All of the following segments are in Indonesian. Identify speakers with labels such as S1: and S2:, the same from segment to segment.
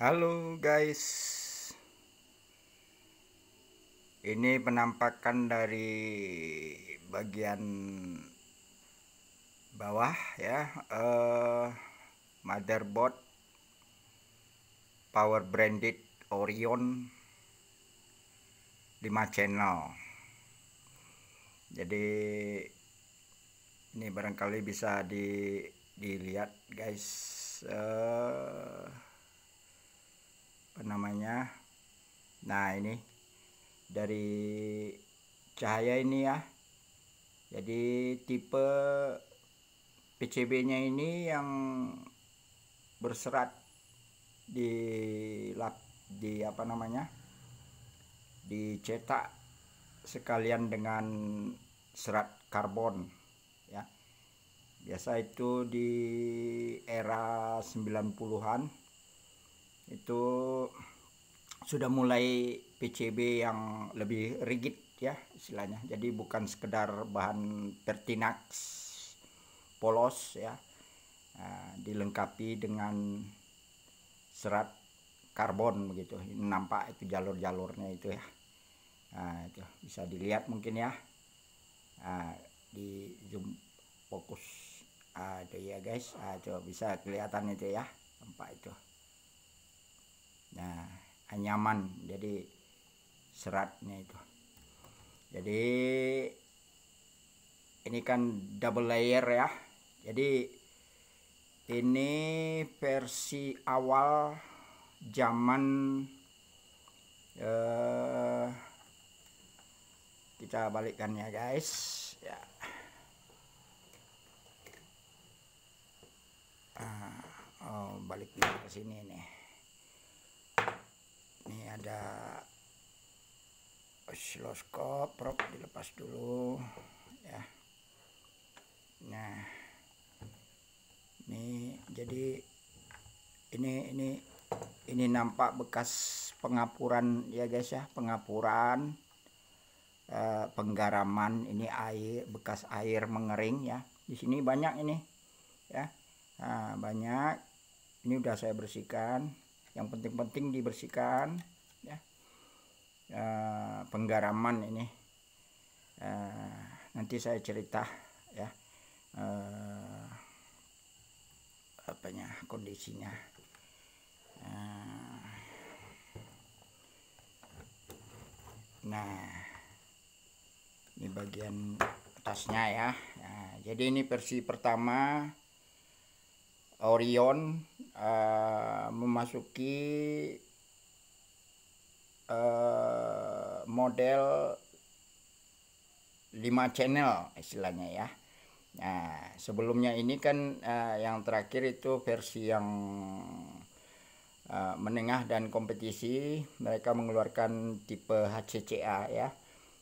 S1: Halo guys Ini penampakan dari bagian bawah ya uh, Motherboard Power branded Orion 5 channel Jadi ini barangkali bisa di, dilihat guys uh, apa namanya nah ini dari cahaya ini ya jadi tipe PCB nya ini yang berserat di lap di apa namanya dicetak sekalian dengan serat karbon ya biasa itu di era 90-an itu sudah mulai PCB yang lebih rigid ya istilahnya jadi bukan sekedar bahan pertinax polos ya nah, dilengkapi dengan serat karbon begitu Ini nampak itu jalur-jalurnya itu ya nah, itu bisa dilihat mungkin ya nah, di zoom fokus ada nah, ya guys ah, itu bisa kelihatan itu ya tempat itu nah anyaman jadi seratnya itu jadi ini kan double layer ya jadi ini versi awal zaman eh, kita balikkan ya guys ya ah, oh balik ke sini nih ada osiloskop prop dilepas dulu ya nah ini jadi ini ini ini nampak bekas pengapuran ya guys ya pengapuran eh, penggaraman ini air bekas air mengering ya di sini banyak ini ya nah, banyak ini udah saya bersihkan yang penting-penting dibersihkan Eh, penggaraman ini uh, nanti saya cerita ya uh, apanya kondisinya uh, nah ini bagian atasnya ya uh, jadi ini versi pertama Orion uh, memasuki Eh, model 5 channel istilahnya ya. Nah, sebelumnya ini kan uh, yang terakhir itu versi yang uh, menengah dan kompetisi, mereka mengeluarkan tipe HCCA ya.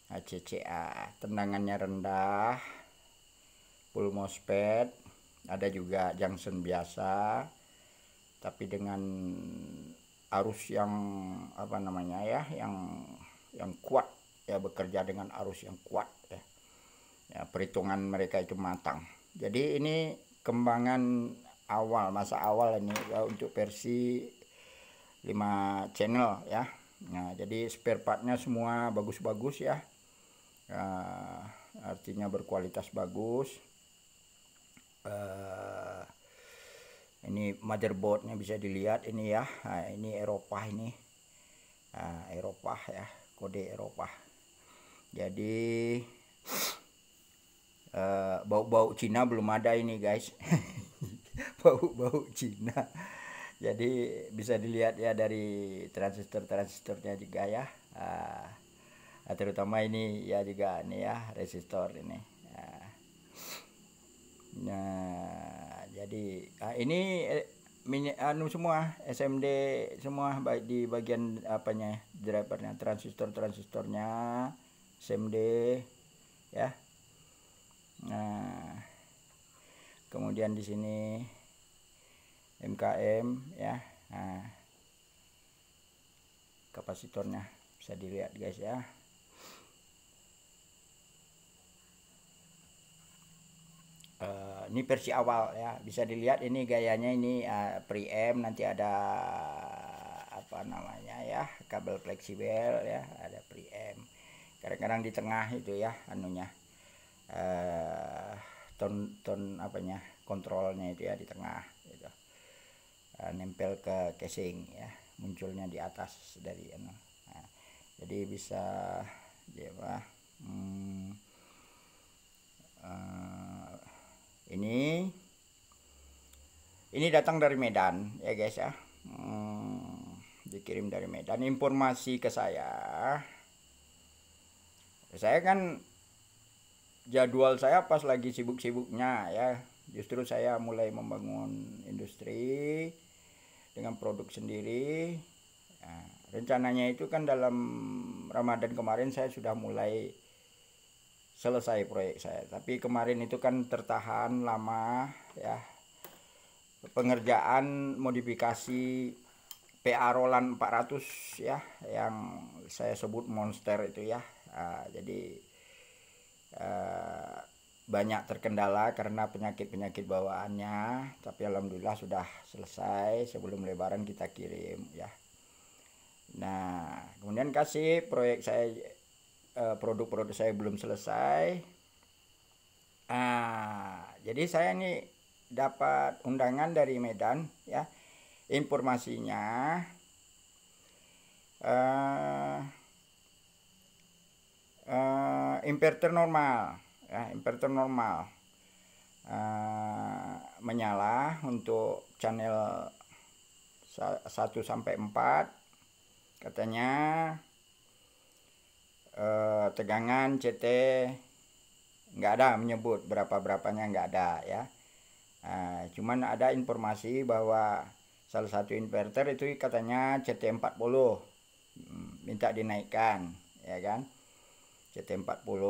S1: HCCA, tendangannya rendah, full MOSFET ada juga junction biasa tapi dengan arus yang apa namanya ya yang yang kuat ya bekerja dengan arus yang kuat ya, ya perhitungan mereka itu matang jadi ini kembangan awal masa awal ini ya, untuk versi 5 channel ya nah jadi spare partnya semua bagus-bagus ya uh, artinya berkualitas bagus uh, ini motherboardnya bisa dilihat ini ya nah, ini Eropa ini nah, Eropa ya kode Eropa jadi eh, bau-bau uh, Cina belum ada ini guys bau-bau Cina jadi bisa dilihat ya dari transistor-transistornya juga ya uh, terutama ini ya juga nih ya resistor ini uh, nah jadi uh, ini eh, mini, anu semua SMD semua baik di bagian apanya drivernya transistor transistornya SMD ya nah kemudian di sini MKM ya nah, kapasitornya bisa dilihat guys ya ini versi awal ya bisa dilihat ini gayanya ini uh, eh, m nanti ada apa namanya ya kabel fleksibel ya ada pre-m kadang-kadang di tengah itu ya anunya uh, ton ton apanya kontrolnya itu ya di tengah gitu uh, nempel ke casing ya munculnya di atas dari anu nah, jadi bisa dia apa hmm, ini ini datang dari Medan ya guys ya hmm, dikirim dari Medan informasi ke saya saya kan jadwal saya pas lagi sibuk-sibuknya ya justru saya mulai membangun industri dengan produk sendiri nah, rencananya itu kan dalam Ramadan kemarin saya sudah mulai selesai proyek saya. Tapi kemarin itu kan tertahan lama ya. Pengerjaan modifikasi PA Roland 400 ya yang saya sebut monster itu ya. Nah, jadi eh, banyak terkendala karena penyakit-penyakit bawaannya, tapi alhamdulillah sudah selesai sebelum lebaran kita kirim ya. Nah, kemudian kasih proyek saya Eh, produk-produk saya belum selesai. Ah, jadi saya ini dapat undangan dari Medan ya. Informasinya eh uh, uh, eh, inverter normal ya, inverter normal uh, menyala untuk channel 1 sampai 4 katanya eh, tegangan CT nggak ada menyebut berapa berapanya nggak ada ya nah, cuman ada informasi bahwa salah satu inverter itu katanya CT40 hmm, minta dinaikkan ya kan CT40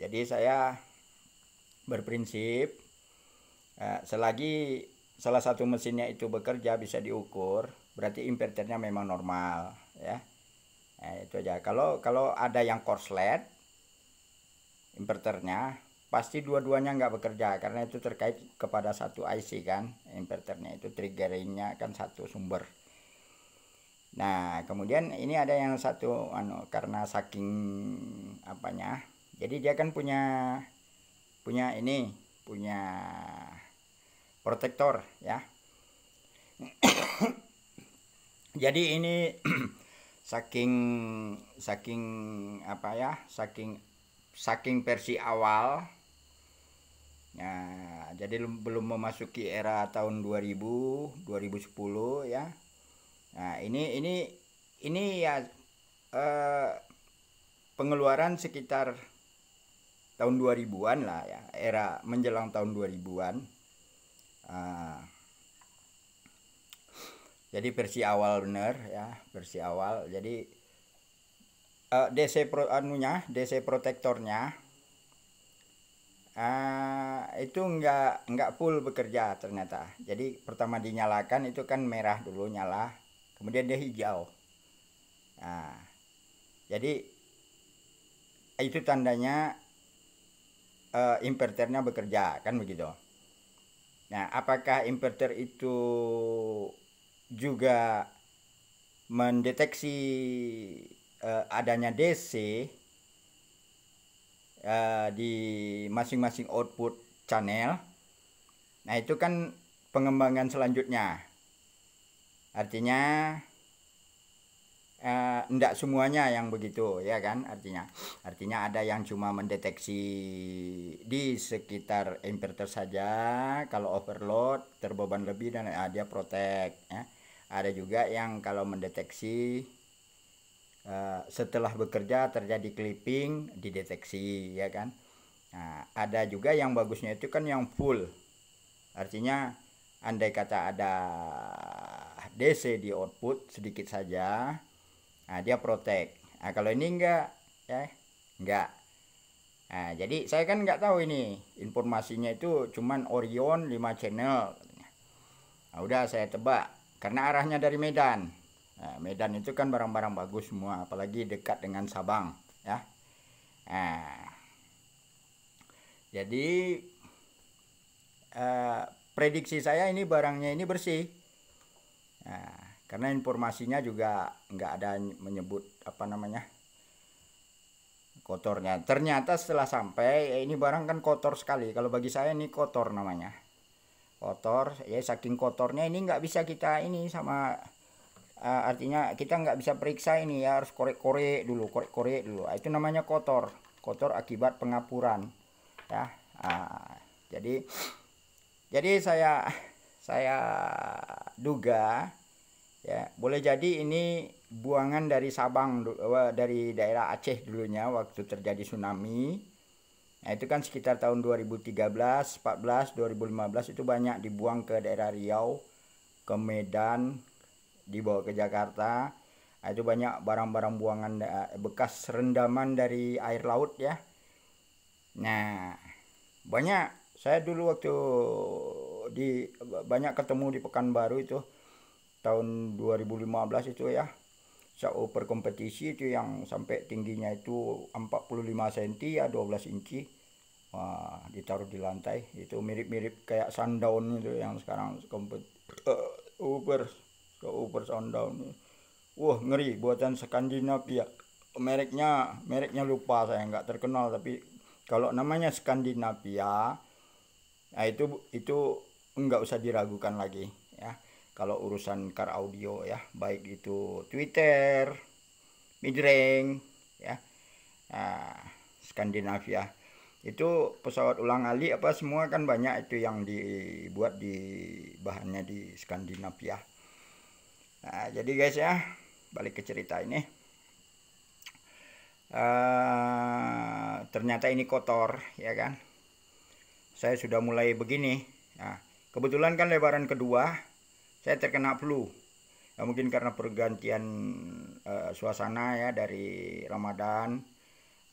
S1: jadi saya berprinsip eh, selagi salah satu mesinnya itu bekerja bisa diukur berarti inverternya memang normal ya Nah, itu aja. Kalau kalau ada yang korslet inverternya pasti dua-duanya nggak bekerja karena itu terkait kepada satu IC kan inverternya itu triggeringnya kan satu sumber nah kemudian ini ada yang satu anu karena saking apanya jadi dia kan punya punya ini punya protektor ya jadi ini saking saking apa ya saking saking versi awal ya jadi belum memasuki era tahun 2000 2010 ya nah ini ini ini ya eh, pengeluaran sekitar tahun 2000-an lah ya era menjelang tahun 2000-an eh, ah, jadi versi awal bener ya versi awal jadi uh, eh, DC pro anunya DC protektornya uh, itu enggak enggak full bekerja ternyata jadi pertama dinyalakan itu kan merah dulu nyala kemudian dia hijau nah, jadi itu tandanya uh, inverternya bekerja kan begitu nah apakah inverter itu juga mendeteksi uh, adanya DC uh, eh, di masing-masing output channel. Nah, itu kan pengembangan selanjutnya. Artinya tidak eh, uh, semuanya yang begitu ya kan artinya artinya ada yang cuma mendeteksi di sekitar inverter saja kalau overload terbeban lebih dan ada ah, dia protect ya ada juga yang kalau mendeteksi uh, setelah bekerja terjadi clipping dideteksi ya kan nah, ada juga yang bagusnya itu kan yang full artinya andai kata ada DC di output sedikit saja nah, dia protect nah, kalau ini enggak ya enggak nah, jadi saya kan enggak tahu ini informasinya itu cuman Orion 5 channel nah, udah saya tebak karena arahnya dari Medan. Nah, Medan itu kan barang-barang bagus semua, apalagi dekat dengan Sabang, ya. Nah, jadi eh, prediksi saya ini barangnya ini bersih. Nah, karena informasinya juga nggak ada menyebut apa namanya kotornya. Ternyata setelah sampai eh, ini barang kan kotor sekali. Kalau bagi saya ini kotor namanya kotor ya saking kotornya ini nggak bisa kita ini sama uh, artinya kita nggak bisa periksa ini ya harus korek-korek dulu korek-korek dulu ah, itu namanya kotor kotor akibat pengapuran ya uh, jadi jadi saya saya duga ya boleh jadi ini buangan dari Sabang eh, dari daerah Aceh dulunya waktu terjadi tsunami Nah itu kan sekitar tahun 2013, 14, 2015 itu banyak dibuang ke daerah Riau, ke Medan, dibawa ke Jakarta. Nah, itu banyak barang-barang buangan eh, bekas rendaman dari air laut ya. Nah, banyak saya dulu waktu di banyak ketemu di Pekanbaru itu tahun 2015 itu ya oper kompetisi itu yang sampai tingginya itu 45 cm ya 12 inci Wah, ditaruh di lantai itu mirip-mirip kayak sundown itu yang sekarang kompet uh, Uber ke Uber sundown wah ngeri buatan Skandinavia mereknya mereknya lupa saya nggak terkenal tapi kalau namanya Skandinavia nah itu itu nggak usah diragukan lagi ya kalau urusan car audio ya baik itu Twitter midrange ya nah, Skandinavia itu pesawat ulang alik apa semua kan banyak itu yang dibuat di bahannya di Skandinavia nah, jadi guys ya balik ke cerita ini uh, ternyata ini kotor ya kan saya sudah mulai begini nah, kebetulan kan lebaran kedua saya terkena flu ya, mungkin karena pergantian uh, suasana ya dari Ramadan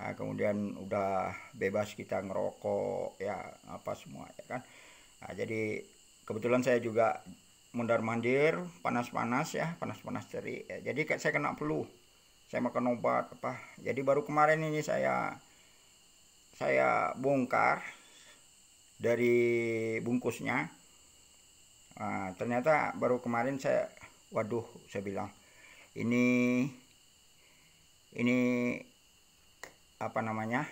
S1: nah, kemudian udah bebas kita ngerokok ya apa semua ya kan nah, jadi kebetulan saya juga mundar mandir panas panas ya panas panas ceri ya, jadi saya kena flu saya makan obat apa jadi baru kemarin ini saya saya bongkar dari bungkusnya Nah, ternyata baru kemarin saya waduh saya bilang ini ini apa namanya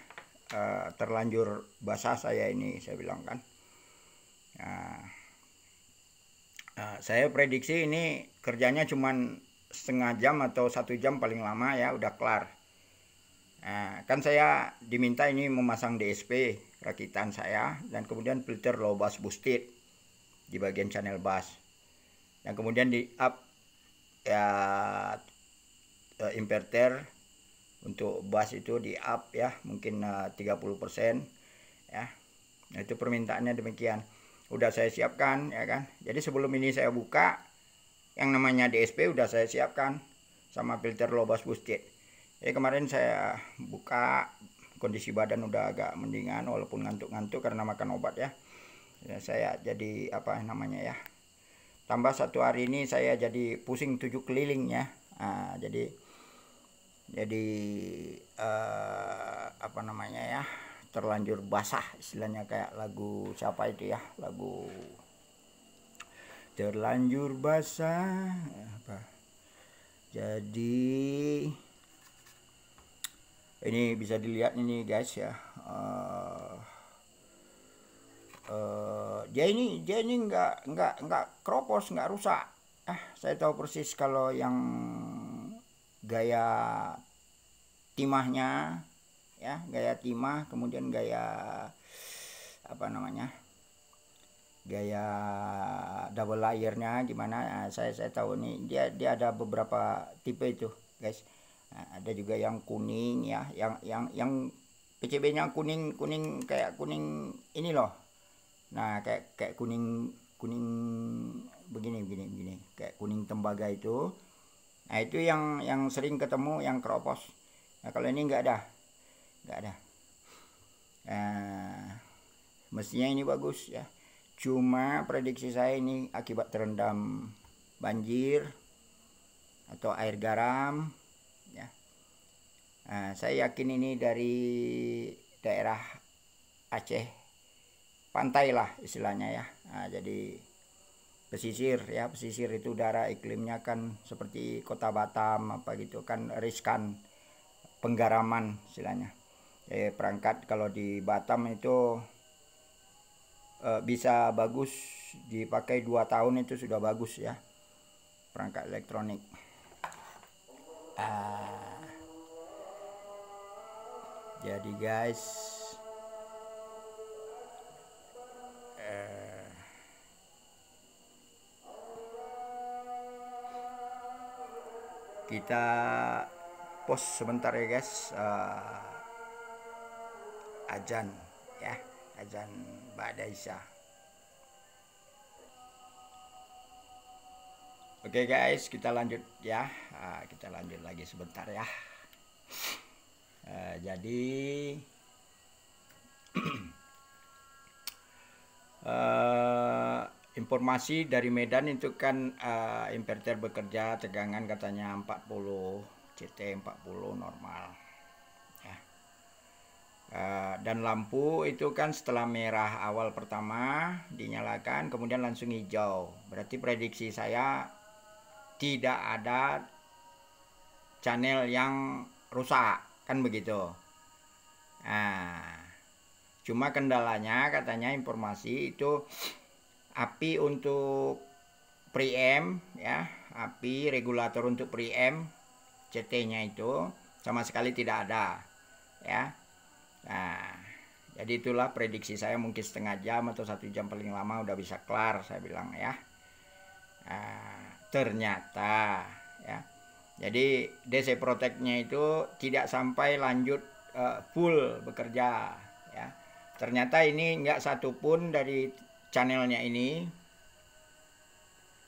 S1: uh, terlanjur basah saya ini saya bilang kan nah, uh, saya prediksi ini kerjanya cuman setengah jam atau satu jam paling lama ya udah kelar nah, kan saya diminta ini memasang DSP rakitan saya dan kemudian filter low bass boosted di bagian channel bass yang kemudian di up ya uh, inverter untuk bass itu di up ya mungkin e, uh, 30% ya nah, itu permintaannya demikian udah saya siapkan ya kan jadi sebelum ini saya buka yang namanya DSP udah saya siapkan sama filter low bass boosted jadi kemarin saya buka kondisi badan udah agak mendingan walaupun ngantuk-ngantuk karena makan obat ya ya, saya jadi apa namanya ya tambah satu hari ini saya jadi pusing tujuh keliling ya nah, jadi jadi uh, apa namanya ya terlanjur basah istilahnya kayak lagu siapa itu ya lagu terlanjur basah apa jadi ini bisa dilihat ini guys ya uh, uh, dia ini dia ini nggak nggak nggak keropos nggak rusak ah saya tahu persis kalau yang gaya timahnya ya gaya timah kemudian gaya apa namanya gaya double layernya gimana nah, saya saya tahu nih dia dia ada beberapa tipe itu guys nah, ada juga yang kuning ya yang yang yang PCB nya kuning kuning kayak kuning ini loh nah kayak kayak kuning kuning begini begini begini kayak kuning tembaga itu nah itu yang yang sering ketemu yang keropos nah kalau ini nggak ada nggak ada eh, mestinya ini bagus ya cuma prediksi saya ini akibat terendam banjir atau air garam ya Nah, saya yakin ini dari daerah Aceh pantai lah istilahnya ya nah, jadi pesisir ya pesisir itu daerah iklimnya kan seperti kota Batam apa gitu kan riskan penggaraman istilahnya eh perangkat kalau di Batam itu eh, bisa bagus dipakai dua tahun itu sudah bagus ya perangkat elektronik ah. jadi guys kita post sebentar ya guys uh, ajan ya ajan mbak Isya oke okay guys kita lanjut ya uh, kita lanjut lagi sebentar ya uh, jadi uh, informasi dari Medan itu kan uh, eh, inverter bekerja tegangan katanya 40 CT 40 normal ya. uh, dan lampu itu kan setelah merah awal pertama dinyalakan kemudian langsung hijau berarti prediksi saya tidak ada channel yang rusak kan begitu nah cuma kendalanya katanya informasi itu api untuk preamp ya api regulator untuk preamp CT nya itu sama sekali tidak ada ya nah jadi itulah prediksi saya mungkin setengah jam atau satu jam paling lama udah bisa kelar saya bilang ya nah, ternyata ya jadi DC Protect-nya itu tidak sampai lanjut uh, full bekerja ya. Ternyata ini nggak satupun dari channelnya ini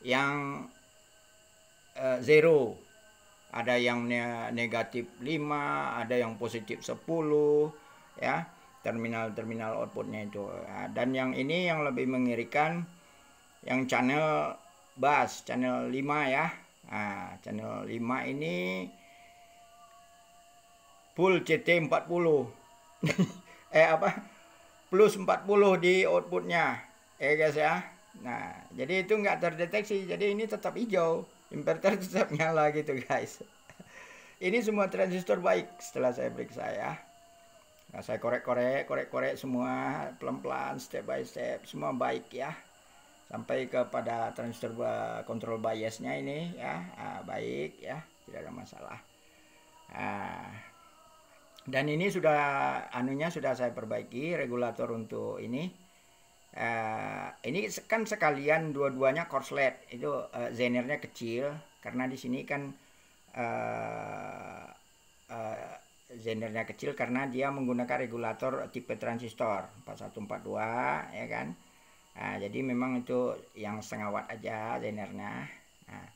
S1: yang uh, zero ada yang negatif 5 ada yang positif 10 ya terminal-terminal outputnya itu ya. dan yang ini yang lebih mengirikan yang channel bass channel 5 ya nah, channel 5 ini full CT 40 eh apa plus 40 di outputnya ya guys ya nah jadi itu nggak terdeteksi jadi ini tetap hijau inverter tetap nyala gitu guys ini semua transistor baik setelah saya break saya, nah saya korek-korek korek-korek semua pelan-pelan step by step semua baik ya sampai kepada transistor kontrol biasnya ini ya nah, baik ya tidak ada masalah nah, dan ini sudah anunya sudah saya perbaiki regulator untuk ini Eh, ini kan sekalian dua-duanya korslet itu uh, zenernya kecil karena di sini kan uh, uh, zenernya kecil karena dia menggunakan regulator tipe transistor 4142 ya kan uh, jadi memang itu yang setengah watt aja zenernya uh,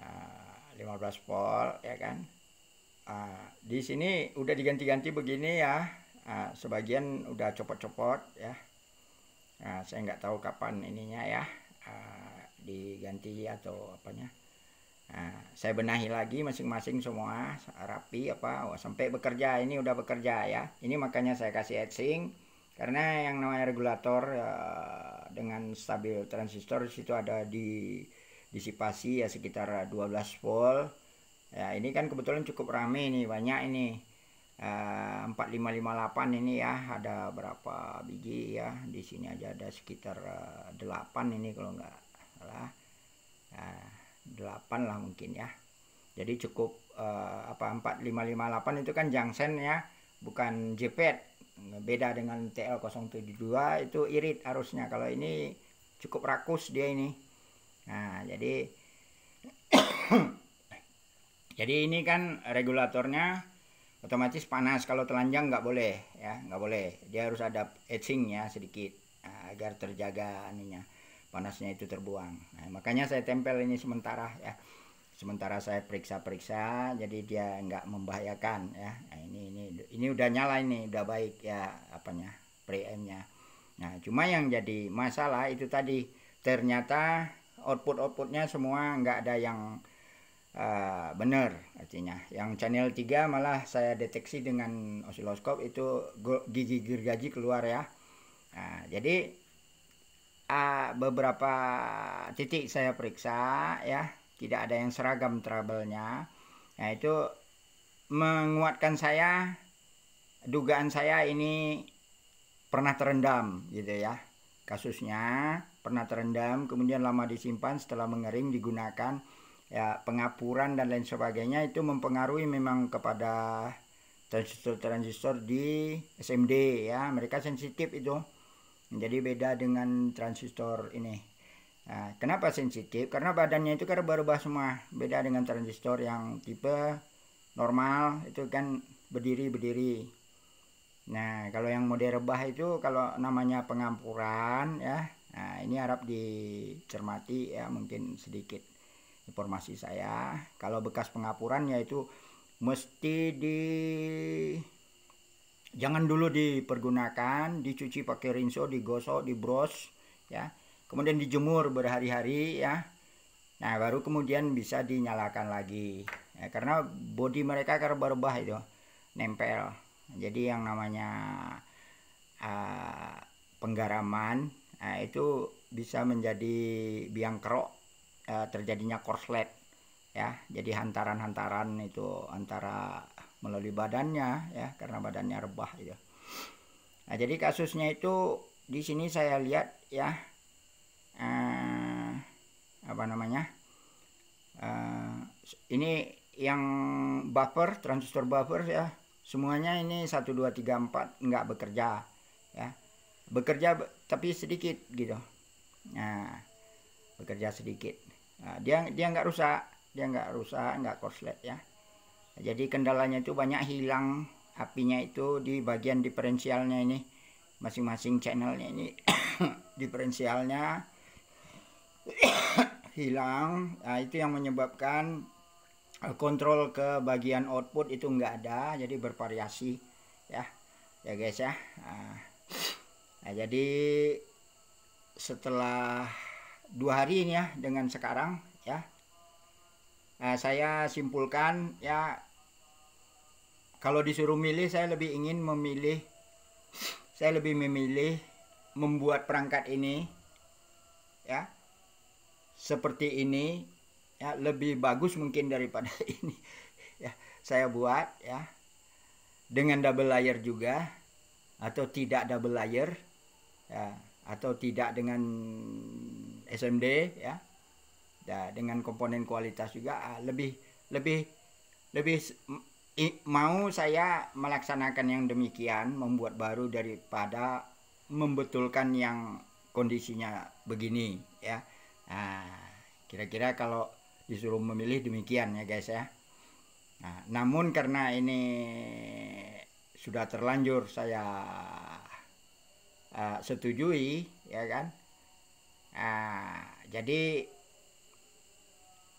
S1: uh, 15 volt ya kan uh, di sini udah diganti-ganti begini ya uh, sebagian udah copot-copot ya Nah, saya nggak tahu kapan ininya ya uh, diganti atau apanya. Nah, saya benahi lagi masing-masing semua rapi apa oh, sampai bekerja ini udah bekerja ya. Ini makanya saya kasih etching karena yang namanya regulator uh, dengan stabil transistor situ ada di disipasi ya sekitar 12 volt. Ya, ini kan kebetulan cukup rame nih, banyak ini. 4558 eh, ini ya ada berapa biji ya di sini aja ada sekitar uh, eh, 8 ini kalau nggak salah 8 eh, lah mungkin ya jadi cukup uh, apa 4558 itu kan jangsen ya bukan jepet beda dengan TL072 itu irit arusnya kalau ini cukup rakus dia ini nah jadi jadi ini kan regulatornya otomatis panas kalau telanjang nggak boleh ya nggak boleh dia harus ada etchingnya sedikit nah, agar terjaga anunya panasnya itu terbuang nah, makanya saya tempel ini sementara ya sementara saya periksa-periksa jadi dia nggak membahayakan ya nah, ini ini ini udah nyala ini udah baik ya apanya preamp nah cuma yang jadi masalah itu tadi ternyata output-outputnya semua nggak ada yang uh, ah, benar artinya. Yang channel 3 malah saya deteksi dengan osiloskop itu gigi gergaji keluar ya. uh, jadi uh, beberapa titik saya periksa ya, tidak ada yang seragam trouble Nah, itu menguatkan saya dugaan saya ini pernah terendam gitu ya. Kasusnya pernah terendam kemudian lama disimpan setelah mengering digunakan ya pengapuran dan lain sebagainya itu mempengaruhi memang kepada transistor-transistor di SMD ya mereka sensitif itu menjadi beda dengan transistor ini nah, kenapa sensitif karena badannya itu kan berubah semua beda dengan transistor yang tipe normal itu kan berdiri berdiri nah kalau yang mode rebah itu kalau namanya pengampuran ya nah ini harap dicermati ya mungkin sedikit informasi saya kalau bekas pengapuran yaitu mesti di jangan dulu dipergunakan dicuci pakai rinso digosok dibros ya kemudian dijemur berhari-hari ya nah baru kemudian bisa dinyalakan lagi ya, karena body mereka akan berubah itu nempel jadi yang namanya uh, penggaraman uh, itu bisa menjadi biang kerok Eh, terjadinya korslet ya jadi hantaran-hantaran itu antara melalui badannya ya karena badannya rebah gitu nah jadi kasusnya itu di sini saya lihat ya eh, apa namanya eh, ini yang buffer transistor buffer ya semuanya ini 1 2 3 4 nggak bekerja ya bekerja tapi sedikit gitu nah bekerja sedikit Nah, dia dia nggak rusak, dia nggak rusak, nggak korslet ya. Nah, jadi kendalanya itu banyak hilang apinya itu di bagian diferensialnya ini, masing-masing channelnya ini diferensialnya hilang. Nah, itu yang menyebabkan eh, kontrol ke bagian output itu nggak ada, jadi bervariasi ya, ya guys ya. Nah, nah jadi setelah dua hari ini ya dengan sekarang ya nah, saya simpulkan ya kalau disuruh milih saya lebih ingin memilih saya lebih memilih membuat perangkat ini ya seperti ini ya lebih bagus mungkin daripada ini ya saya buat ya dengan double layer juga atau tidak double layer ya, atau tidak dengan SMD ya ya dengan komponen kualitas juga ah, lebih lebih lebih mau saya melaksanakan yang demikian membuat baru daripada membetulkan yang kondisinya begini ya ah, kira-kira nah, kalau disuruh memilih demikian ya guys ya nah, namun karena ini sudah terlanjur saya uh, setujui ya kan uh, jadi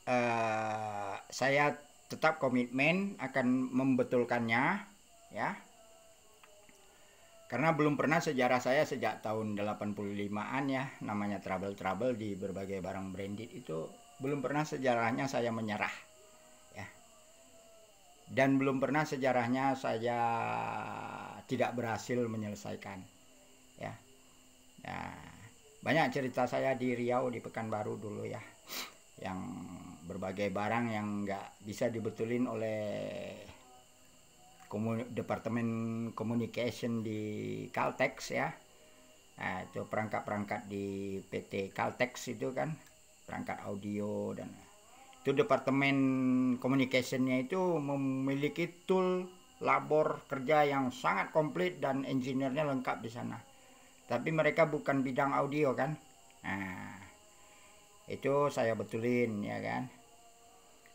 S1: uh, saya tetap komitmen akan membetulkannya ya. Karena belum pernah sejarah saya sejak tahun 85-an ya namanya trouble-trouble di berbagai barang branded itu belum pernah sejarahnya saya menyerah ya. Dan belum pernah sejarahnya saya tidak berhasil menyelesaikan ya. Nah, banyak cerita saya di Riau di Pekanbaru dulu ya yang berbagai barang yang nggak bisa dibetulin oleh komun departemen communication di Caltex ya nah, itu perangkat-perangkat di PT Caltex itu kan perangkat audio dan itu departemen communicationnya itu memiliki tool labor kerja yang sangat komplit dan engineer lengkap di sana tapi mereka bukan bidang audio kan nah, itu saya betulin ya kan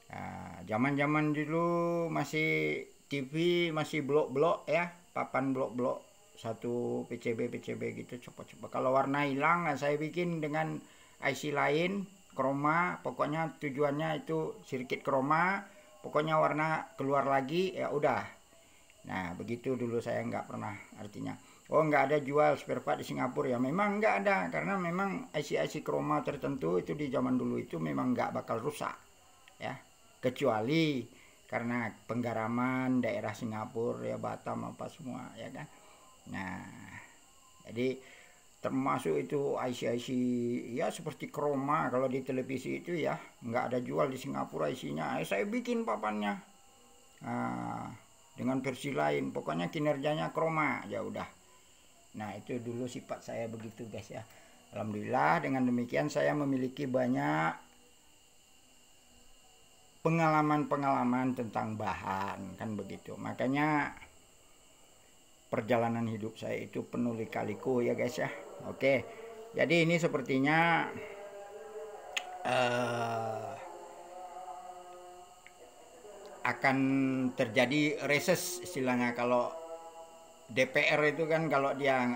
S1: nah, zaman-zaman nah, dulu masih TV masih blok-blok ya papan blok-blok satu PCB PCB gitu coba-coba kalau warna hilang saya bikin dengan IC lain kroma pokoknya tujuannya itu sirkuit kroma pokoknya warna keluar lagi ya udah nah begitu dulu saya nggak pernah artinya oh nggak ada jual spare part di Singapura ya memang nggak ada karena memang IC-IC kroma tertentu itu di zaman dulu itu memang nggak bakal rusak ya kecuali karena penggaraman daerah Singapura ya Batam apa semua ya kan nah jadi termasuk itu IC-IC ya seperti kroma kalau di televisi itu ya nggak ada jual di Singapura isinya eh, saya bikin papannya nah, dengan versi lain pokoknya kinerjanya kroma ya udah Nah, itu dulu sifat saya begitu, guys ya. Alhamdulillah dengan demikian saya memiliki banyak pengalaman-pengalaman tentang bahan kan begitu. Makanya perjalanan hidup saya itu penuh lika-liku ya guys ya. Oke. Jadi ini sepertinya uh, akan terjadi reses istilahnya kalau DPR itu kan kalau dia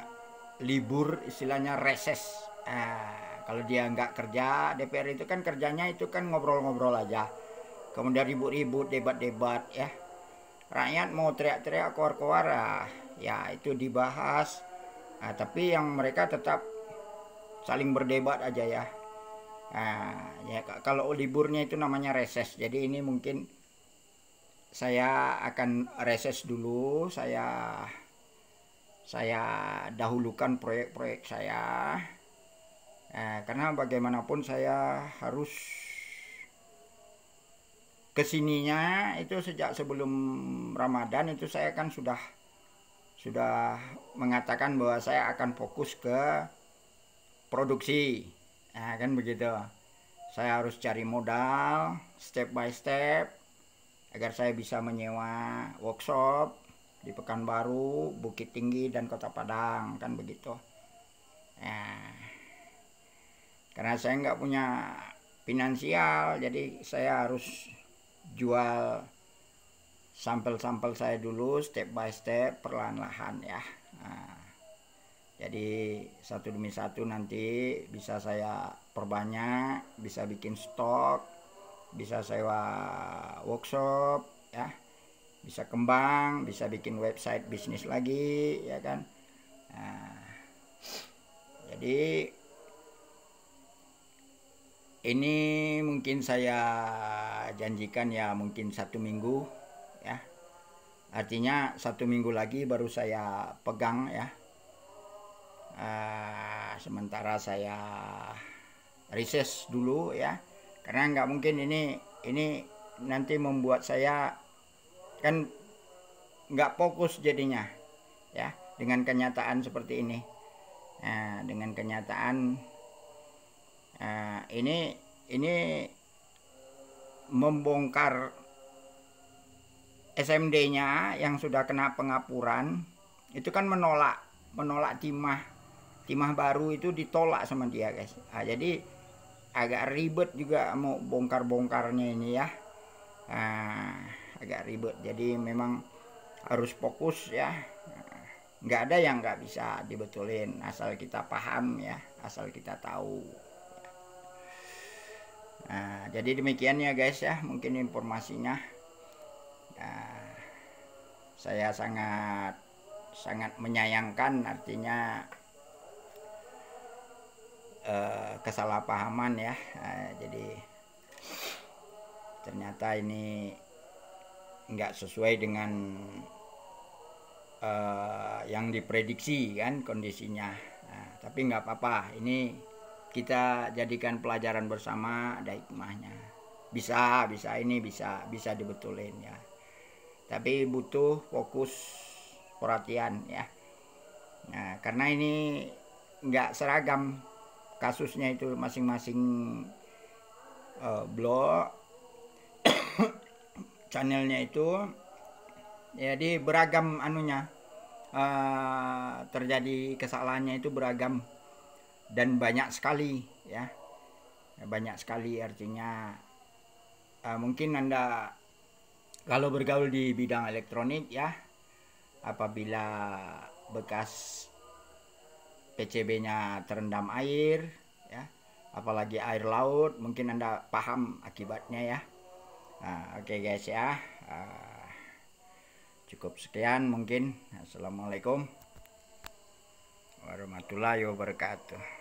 S1: libur istilahnya reses. Eh, kalau dia nggak kerja, DPR itu kan kerjanya itu kan ngobrol-ngobrol aja. Kemudian ribut-ribut, debat-debat ya. Rakyat mau teriak-teriak keluar-keluar ah, ya itu dibahas. Nah, tapi yang mereka tetap saling berdebat aja ya. Nah, ya kalau liburnya itu namanya reses. Jadi ini mungkin saya akan reses dulu, saya saya dahulukan proyek-proyek saya eh, karena bagaimanapun saya harus kesininya itu sejak sebelum Ramadan itu saya kan sudah sudah mengatakan bahwa saya akan fokus ke produksi eh, kan begitu saya harus cari modal step by step agar saya bisa menyewa workshop di Pekanbaru, Bukit Tinggi dan Kota Padang kan begitu. Ya. Karena saya nggak punya finansial, jadi saya harus jual sampel-sampel saya dulu step by step perlahan-lahan ya. Nah, jadi satu demi satu nanti bisa saya perbanyak, bisa bikin stok, bisa sewa workshop ya bisa kembang bisa bikin website bisnis lagi ya kan nah, jadi ini mungkin saya janjikan ya mungkin satu minggu ya artinya satu minggu lagi baru saya pegang ya uh, sementara saya riset dulu ya karena nggak mungkin ini ini nanti membuat saya kan nggak fokus jadinya ya dengan kenyataan seperti ini nah, dengan kenyataan uh, ini ini membongkar SMD-nya yang sudah kena pengapuran itu kan menolak menolak timah timah baru itu ditolak sama dia guys nah, jadi agak ribet juga mau bongkar-bongkarnya ini ya nah, agak ribet jadi memang harus fokus ya nggak ada yang nggak bisa dibetulin asal kita paham ya asal kita tahu nah, jadi demikian ya guys ya mungkin informasinya nah, saya sangat sangat menyayangkan artinya eh, kesalahpahaman ya nah, jadi ternyata ini nggak sesuai dengan uh, yang diprediksi kan kondisinya nah, tapi nggak apa-apa ini kita jadikan pelajaran bersama ada hikmahnya bisa bisa ini bisa bisa dibetulin ya tapi butuh fokus perhatian ya nah karena ini nggak seragam kasusnya itu masing-masing uh, blok channelnya itu jadi beragam anunya uh, terjadi kesalahannya itu beragam dan banyak sekali ya banyak sekali artinya uh, mungkin anda kalau bergaul di bidang elektronik ya apabila bekas PCB-nya terendam air ya apalagi air laut mungkin anda paham akibatnya ya Nah, oke okay guys ya. Uh, cukup sekian mungkin. Assalamualaikum warahmatullahi wabarakatuh.